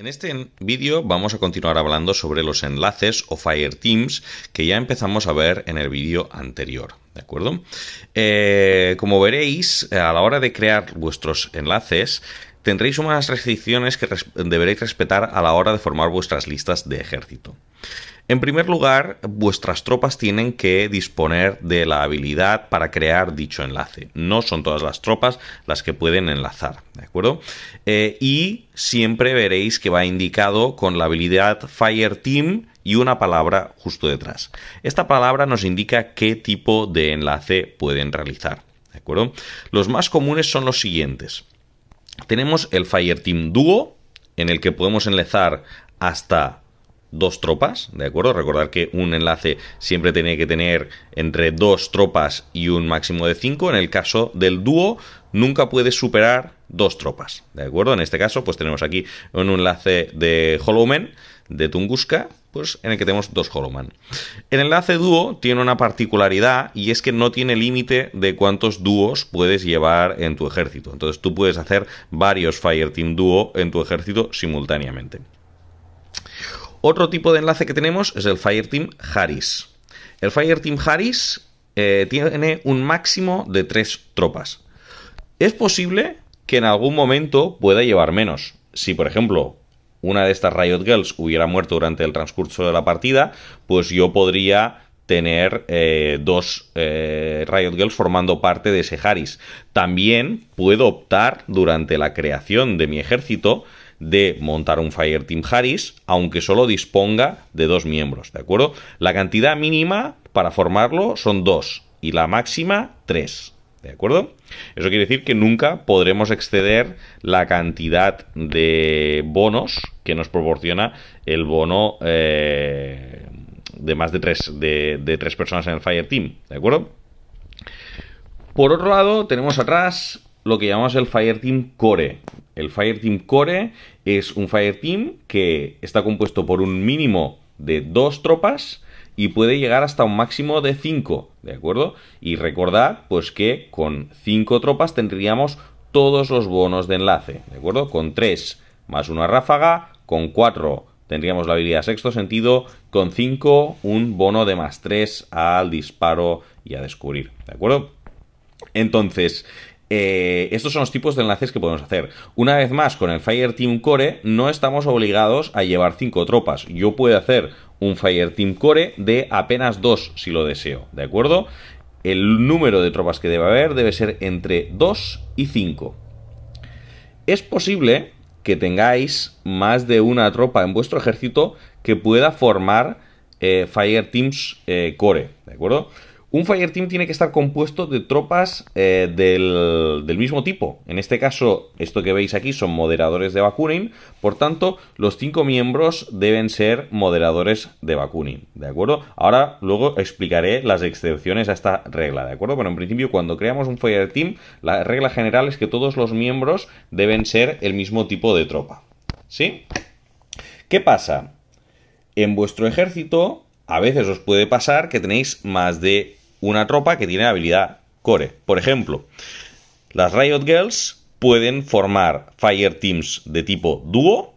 En este vídeo vamos a continuar hablando sobre los enlaces o Fireteams que ya empezamos a ver en el vídeo anterior, ¿de acuerdo? Eh, como veréis, a la hora de crear vuestros enlaces, tendréis unas restricciones que deberéis respetar a la hora de formar vuestras listas de ejército. En primer lugar, vuestras tropas tienen que disponer de la habilidad para crear dicho enlace. No son todas las tropas las que pueden enlazar, ¿de acuerdo? Eh, y siempre veréis que va indicado con la habilidad Fire Team y una palabra justo detrás. Esta palabra nos indica qué tipo de enlace pueden realizar, ¿de acuerdo? Los más comunes son los siguientes. Tenemos el Fireteam dúo en el que podemos enlazar hasta dos tropas, ¿de acuerdo? Recordar que un enlace siempre tiene que tener entre dos tropas y un máximo de cinco. En el caso del dúo, nunca puedes superar dos tropas, ¿de acuerdo? En este caso, pues tenemos aquí un enlace de Hollowman, de Tunguska, pues en el que tenemos dos Hollowman. El enlace dúo tiene una particularidad y es que no tiene límite de cuántos dúos puedes llevar en tu ejército. Entonces tú puedes hacer varios Fireteam dúo en tu ejército simultáneamente. Otro tipo de enlace que tenemos es el Fireteam Harris. El Fireteam Harris eh, tiene un máximo de tres tropas. Es posible que en algún momento pueda llevar menos. Si, por ejemplo, una de estas Riot Girls hubiera muerto durante el transcurso de la partida, pues yo podría tener eh, dos eh, Riot Girls formando parte de ese Haris. También puedo optar durante la creación de mi ejército de montar un Fire Team Harris, aunque solo disponga de dos miembros, ¿de acuerdo? La cantidad mínima para formarlo son dos y la máxima tres. ¿De acuerdo? Eso quiere decir que nunca podremos exceder la cantidad de bonos que nos proporciona el bono eh, de más de tres, de, tres personas en el Fire Team. ¿De acuerdo? Por otro lado, tenemos atrás lo que llamamos el Fire Team Core. El Fire Team Core es un Fire Team que está compuesto por un mínimo de dos tropas y puede llegar hasta un máximo de 5, ¿de acuerdo? Y recordad, pues que con 5 tropas tendríamos todos los bonos de enlace, ¿de acuerdo? Con 3 más una ráfaga, con 4 tendríamos la habilidad sexto sentido, con 5 un bono de más 3 al disparo y a descubrir, ¿de acuerdo? Entonces, eh, estos son los tipos de enlaces que podemos hacer. Una vez más, con el Fire Team Core no estamos obligados a llevar 5 tropas. Yo puedo hacer un Fireteam Core de apenas dos si lo deseo, ¿de acuerdo? El número de tropas que debe haber debe ser entre 2 y 5. Es posible que tengáis más de una tropa en vuestro ejército que pueda formar eh, Fire Fireteams eh, Core, ¿de acuerdo? Un Team tiene que estar compuesto de tropas eh, del, mismo tipo. En este caso, esto que veis aquí son moderadores de Bakunin. Por tanto, los cinco miembros deben ser moderadores de Bakunin. ¿De acuerdo? Ahora, luego explicaré las excepciones a esta regla. ¿De acuerdo? Bueno, en principio, cuando creamos un Team, la regla general es que todos los miembros deben ser el mismo tipo de tropa. ¿Sí? ¿Qué pasa? En vuestro ejército, a veces os puede pasar que tenéis más de una tropa que tiene habilidad core. Por ejemplo, las Riot Girls pueden formar Fire Teams de tipo dúo,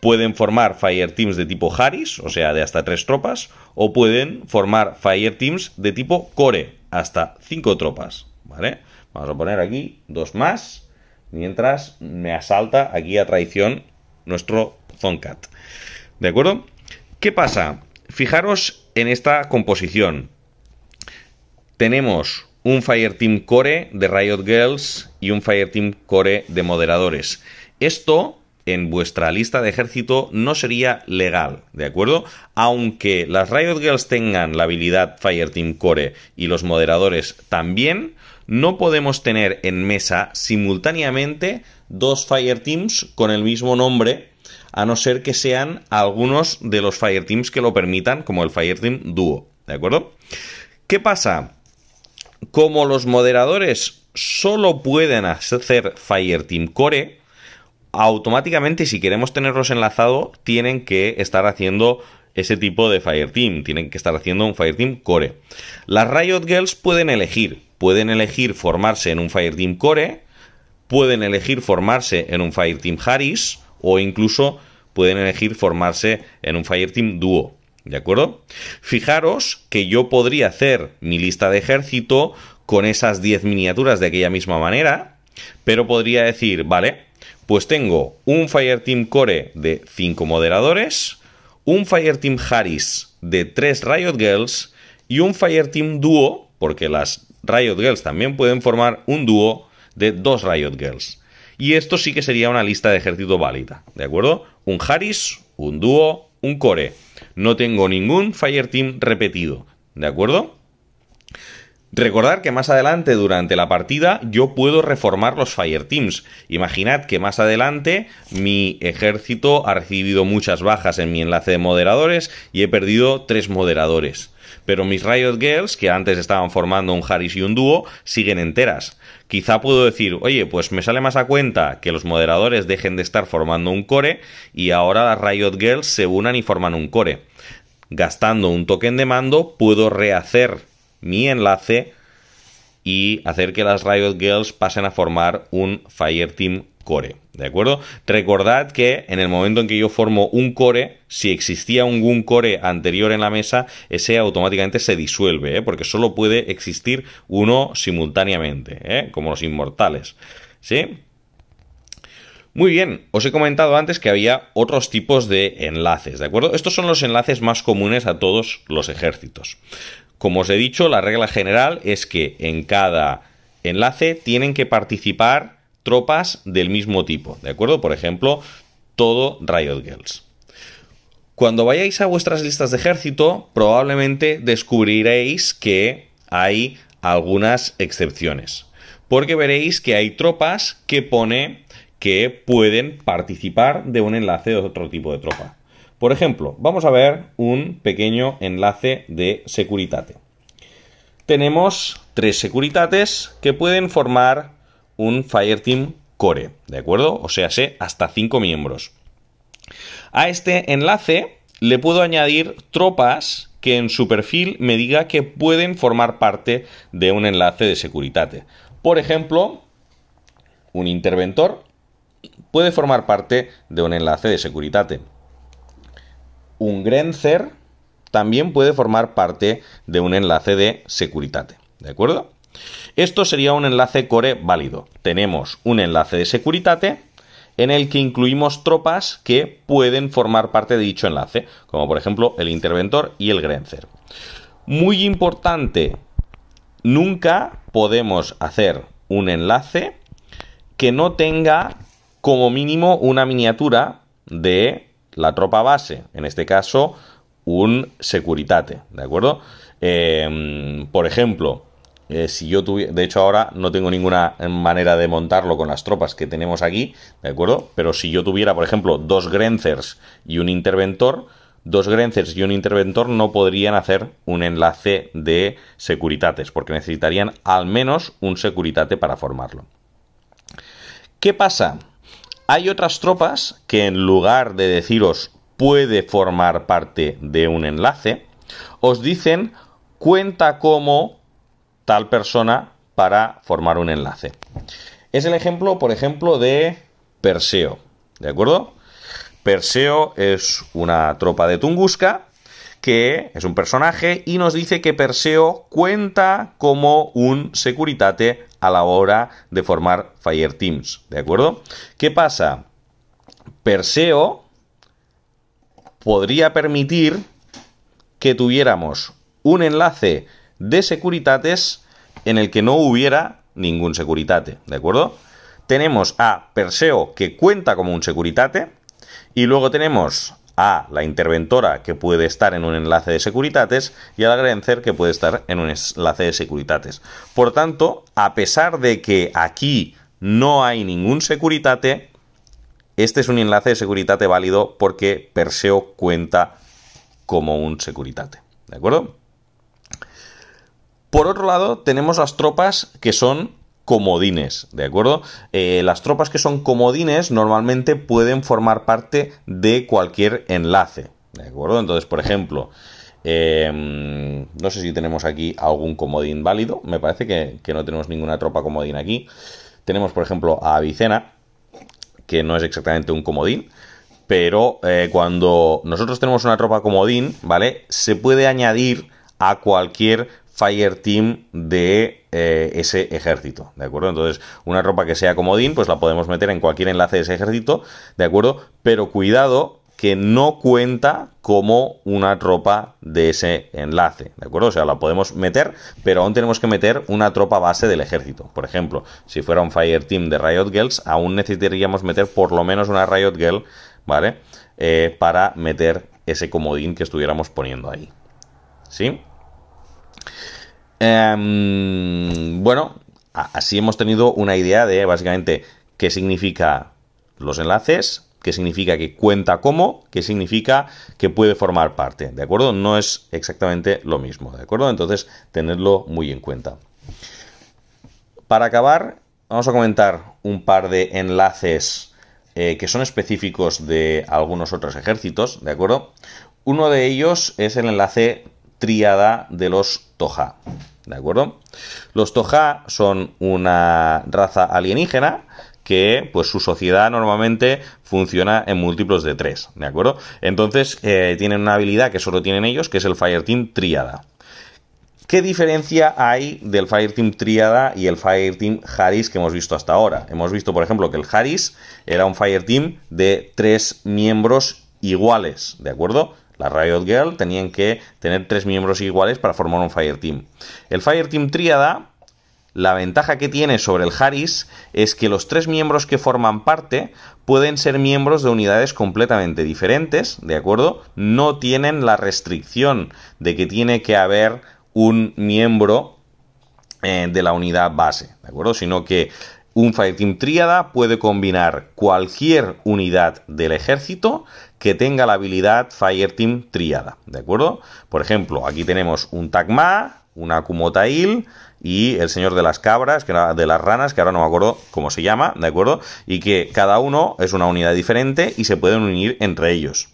pueden formar Fire Teams de tipo Harris, o sea, de hasta tres tropas, o pueden formar Fire Teams de tipo core, hasta cinco tropas. ¿Vale? Vamos a poner aquí dos más, mientras me asalta aquí a traición nuestro Zonkat. ¿De acuerdo? ¿Qué pasa? Fijaros en esta composición. Tenemos un Fireteam Core de Riot Girls y un Fireteam Core de moderadores. Esto en vuestra lista de ejército no sería legal, ¿de acuerdo? Aunque las Riot Girls tengan la habilidad Fireteam Core y los moderadores también, no podemos tener en mesa simultáneamente dos Fireteams con el mismo nombre, a no ser que sean algunos de los Fireteams que lo permitan, como el Fireteam Duo, ¿de acuerdo? ¿Qué pasa? como los moderadores solo pueden hacer Fireteam Core, automáticamente si queremos tenerlos enlazados, tienen que estar haciendo ese tipo de Fireteam, tienen que estar haciendo un Fireteam Core. Las Riot Girls pueden elegir, pueden elegir formarse en un Fireteam Core, pueden elegir formarse en un Fireteam Harris o incluso pueden elegir formarse en un Fireteam Duo. ¿De acuerdo? Fijaros que yo podría hacer mi lista de ejército con esas 10 miniaturas de aquella misma manera, pero podría decir, vale, pues tengo un Fireteam Core de 5 moderadores, un Fireteam Harris de 3 Riot Girls y un Fireteam Duo, porque las Riot Girls también pueden formar un dúo de 2 Riot Girls. Y esto sí que sería una lista de ejército válida, ¿de acuerdo? Un Harris, un dúo, un Core no tengo ningún Fireteam repetido, ¿de acuerdo? Recordar que más adelante durante la partida yo puedo reformar los Fireteams. Imaginad que más adelante mi ejército ha recibido muchas bajas en mi enlace de moderadores y he perdido tres moderadores. Pero mis Riot Girls, que antes estaban formando un Harris y un dúo, siguen enteras. Quizá puedo decir, oye, pues me sale más a cuenta que los moderadores dejen de estar formando un core y ahora las Riot Girls se unan y forman un core. Gastando un token de mando, puedo rehacer mi enlace y hacer que las Riot Girls pasen a formar un Fireteam core, ¿de acuerdo? Recordad que en el momento en que yo formo un core, si existía un core anterior en la mesa, ese automáticamente se disuelve, ¿eh? porque solo puede existir uno simultáneamente, ¿eh? como los inmortales, ¿sí? Muy bien, os he comentado antes que había otros tipos de enlaces, ¿de acuerdo? Estos son los enlaces más comunes a todos los ejércitos. Como os he dicho, la regla general es que en cada enlace tienen que participar tropas del mismo tipo, ¿de acuerdo? Por ejemplo, todo Riot Girls. Cuando vayáis a vuestras listas de ejército, probablemente descubriréis que hay algunas excepciones, porque veréis que hay tropas que pone que pueden participar de un enlace de otro tipo de tropa. Por ejemplo, vamos a ver un pequeño enlace de securitate. Tenemos tres securitates que pueden formar un Fireteam Core, ¿de acuerdo? O sea, sé hasta 5 miembros. A este enlace le puedo añadir tropas que en su perfil me diga que pueden formar parte de un enlace de Securitate. Por ejemplo, un interventor puede formar parte de un enlace de Securitate. Un Grenzer también puede formar parte de un enlace de Securitate. ¿De acuerdo? Esto sería un enlace core válido. Tenemos un enlace de Securitate en el que incluimos tropas que pueden formar parte de dicho enlace, como por ejemplo el Interventor y el Grenzer. Muy importante, nunca podemos hacer un enlace que no tenga como mínimo una miniatura de la tropa base, en este caso un Securitate, ¿de acuerdo? Eh, por ejemplo, eh, si yo tuviera, de hecho ahora no tengo ninguna manera de montarlo con las tropas que tenemos aquí, ¿de acuerdo? Pero si yo tuviera, por ejemplo, dos Grenzers y un Interventor, dos Grenzers y un Interventor no podrían hacer un enlace de Securitates, porque necesitarían al menos un Securitate para formarlo. ¿Qué pasa? Hay otras tropas que en lugar de deciros puede formar parte de un enlace, os dicen cuenta como tal persona para formar un enlace. Es el ejemplo, por ejemplo, de Perseo. ¿De acuerdo? Perseo es una tropa de Tunguska que es un personaje y nos dice que Perseo cuenta como un securitate a la hora de formar fire teams, ¿De acuerdo? ¿Qué pasa? Perseo podría permitir que tuviéramos un enlace de securitates en el que no hubiera ningún securitate, ¿de acuerdo? Tenemos a Perseo que cuenta como un securitate y luego tenemos a la interventora que puede estar en un enlace de securitates y al Grenzer que puede estar en un enlace de securitates. Por tanto, a pesar de que aquí no hay ningún securitate, este es un enlace de securitate válido porque Perseo cuenta como un securitate. ¿De acuerdo? Por otro lado, tenemos las tropas que son comodines, ¿de acuerdo? Eh, las tropas que son comodines normalmente pueden formar parte de cualquier enlace, ¿de acuerdo? Entonces, por ejemplo, em, no sé si tenemos aquí algún comodín válido, me parece que, no tenemos ninguna tropa comodín aquí. Tenemos, por ejemplo, a Avicena, que no es exactamente un comodín, pero eh, cuando nosotros tenemos una tropa comodín, ¿vale? Se puede añadir a cualquier Fireteam de eh, ese ejército, ¿de acuerdo? Entonces, una ropa que sea comodín, pues la podemos meter en cualquier enlace de ese ejército, ¿de acuerdo? Pero cuidado que no cuenta como una tropa de ese enlace, ¿de acuerdo? O sea, la podemos meter, pero aún tenemos que meter una tropa base del ejército. Por ejemplo, si fuera un Fireteam de Riot Girls, aún necesitaríamos meter por lo menos una Riot Girl, ¿vale? Eh, para meter ese comodín que estuviéramos poniendo ahí. ¿Sí? Em, bueno, así hemos tenido una idea de básicamente qué significa los enlaces, qué significa que cuenta como, qué significa que puede formar parte, ¿de acuerdo? No es exactamente lo mismo, ¿de acuerdo? Entonces, tenerlo muy en cuenta. Para acabar, vamos a comentar un par de enlaces eh, que son específicos de algunos otros ejércitos, ¿de acuerdo? Uno de ellos es el enlace triada de los Toja. ¿De acuerdo? Los Toja son una raza alienígena que pues su sociedad normalmente funciona en múltiplos de tres, ¿de acuerdo? Entonces eh, tienen una habilidad que solo tienen ellos, que es el Fireteam Triada. ¿Qué diferencia hay del Fireteam Triada y el Fireteam Haris que hemos visto hasta ahora? Hemos visto, por ejemplo, que el Haris era un Fireteam de tres miembros iguales, ¿de acuerdo? La Riot Girl tenían que tener tres miembros iguales para formar un Fire Team. El Fire Team Tríada, la ventaja que tiene sobre el Harris es que los tres miembros que forman parte pueden ser miembros de unidades completamente diferentes, ¿de acuerdo? No tienen la restricción de que tiene que haber un miembro eh, de la unidad base, ¿de acuerdo? Sino que un Fireteam Tríada puede combinar cualquier unidad del ejército que tenga la habilidad Fireteam triada, ¿de acuerdo? Por ejemplo, aquí tenemos un Tagma, una Kumotail y el señor de las cabras, que de las ranas, que ahora no me acuerdo cómo se llama, ¿de acuerdo? Y que cada uno es una unidad diferente y se pueden unir entre ellos.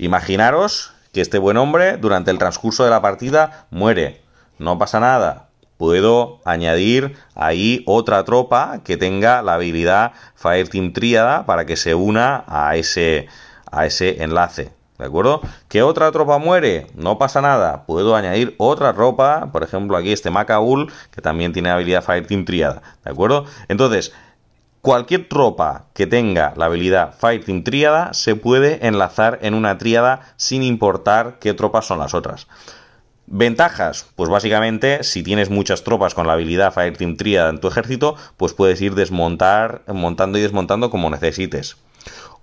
Imaginaros que este buen hombre durante el transcurso de la partida muere. No pasa nada, puedo añadir ahí otra tropa que tenga la habilidad Fireteam Tríada para que se una a ese a ese enlace. ¿De acuerdo? ¿Que otra tropa muere? No pasa nada. Puedo añadir otra ropa. Por ejemplo, aquí este Macaul, que también tiene habilidad Fireteam Triada. ¿De acuerdo? Entonces, cualquier tropa que tenga la habilidad Fireteam Triada se puede enlazar en una triada sin importar qué tropas son las otras. Ventajas, pues básicamente si tienes muchas tropas con la habilidad Fireteam Triada... en tu ejército, pues puedes ir desmontar, montando y desmontando como necesites.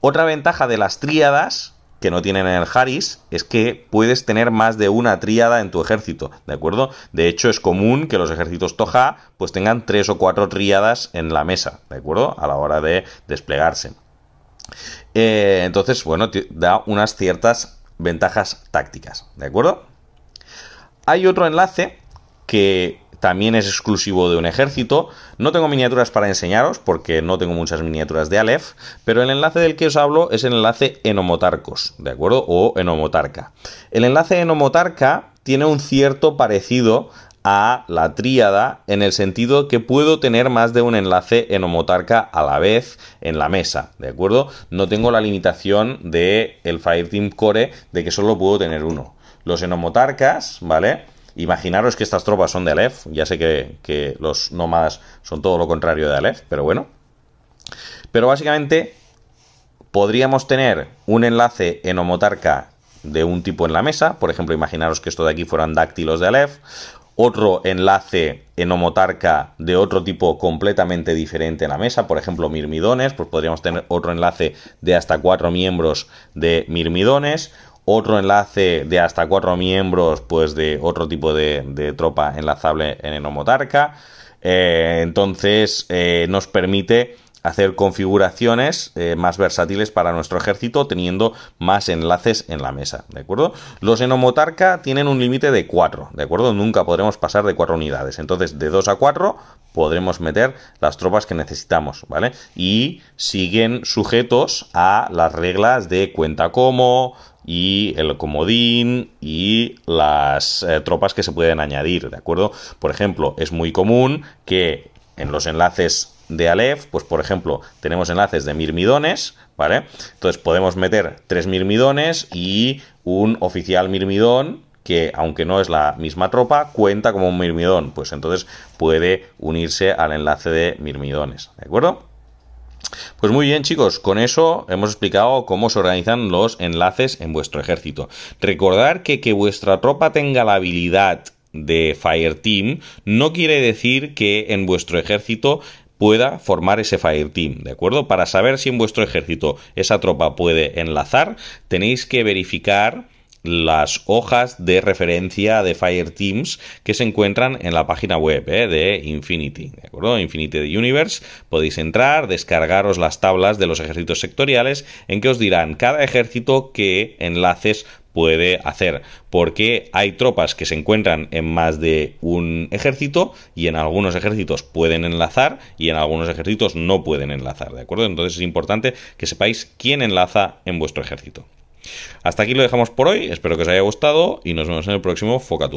Otra ventaja de las tríadas que no tienen en el Haris es que puedes tener más de una tríada en tu ejército, ¿de acuerdo? De hecho, es común que los ejércitos Toja pues tengan tres o cuatro tríadas en la mesa, ¿de acuerdo? A la hora de desplegarse. Eh, entonces, bueno, da unas ciertas ventajas tácticas, ¿de acuerdo? Hay otro enlace que también es exclusivo de un ejército. No tengo miniaturas para enseñaros porque no tengo muchas miniaturas de Aleph, pero el enlace del que os hablo es el enlace Enomotarcos, ¿de acuerdo? O Enomotarca. El enlace Enomotarca tiene un cierto parecido a la tríada en el sentido que puedo tener más de un enlace Enomotarca a la vez en la mesa, ¿de acuerdo? No tengo la limitación de el Fireteam Core de que solo puedo tener uno. Los enomotarcas, ¿vale? Imaginaros que estas tropas son de Aleph, ya sé que, los nómadas son todo lo contrario de Aleph, pero bueno. Pero básicamente podríamos tener un enlace en Homotarca de un tipo en la mesa, por ejemplo, imaginaros que esto de aquí fueran dáctilos de Aleph, otro enlace en Homotarca de otro tipo completamente diferente en la mesa, por ejemplo, mirmidones, pues podríamos tener otro enlace de hasta cuatro miembros de mirmidones, otro enlace de hasta cuatro miembros, pues de otro tipo de, tropa enlazable en Enomotarca. Eh, entonces eh, nos permite hacer configuraciones eh, más versátiles para nuestro ejército teniendo más enlaces en la mesa, ¿de acuerdo? Los enomotarca tienen un límite de 4, ¿de acuerdo? Nunca podremos pasar de cuatro unidades, entonces de 2 a 4 podremos meter las tropas que necesitamos, ¿vale? Y siguen sujetos a las reglas de cuenta como, y el comodín y las eh, tropas que se pueden añadir, ¿de acuerdo? Por ejemplo, es muy común que en los enlaces de Aleph, pues por ejemplo, tenemos enlaces de mirmidones, ¿vale? Entonces podemos meter tres mirmidones y un oficial mirmidón que aunque no es la misma tropa, cuenta como un mirmidón, pues entonces puede unirse al enlace de mirmidones, ¿de acuerdo? Pues muy bien chicos, con eso hemos explicado cómo se organizan los enlaces en vuestro ejército. Recordar que que vuestra tropa tenga la habilidad de fire team no quiere decir que en vuestro ejército pueda formar ese fire team, ¿de acuerdo? Para saber si en vuestro ejército esa tropa puede enlazar, tenéis que verificar las hojas de referencia de Fire Teams que se encuentran en la página web eh, de Infinity, ¿de acuerdo? Infinity Universe. Podéis entrar, descargaros las tablas de los ejércitos sectoriales en que os dirán cada ejército qué enlaces puede hacer, porque hay tropas que se encuentran en más de un ejército y en algunos ejércitos pueden enlazar y en algunos ejércitos no pueden enlazar, ¿de acuerdo? Entonces es importante que sepáis quién enlaza en vuestro ejército. Hasta aquí lo dejamos por hoy, espero que os haya gustado y nos vemos en el próximo Foca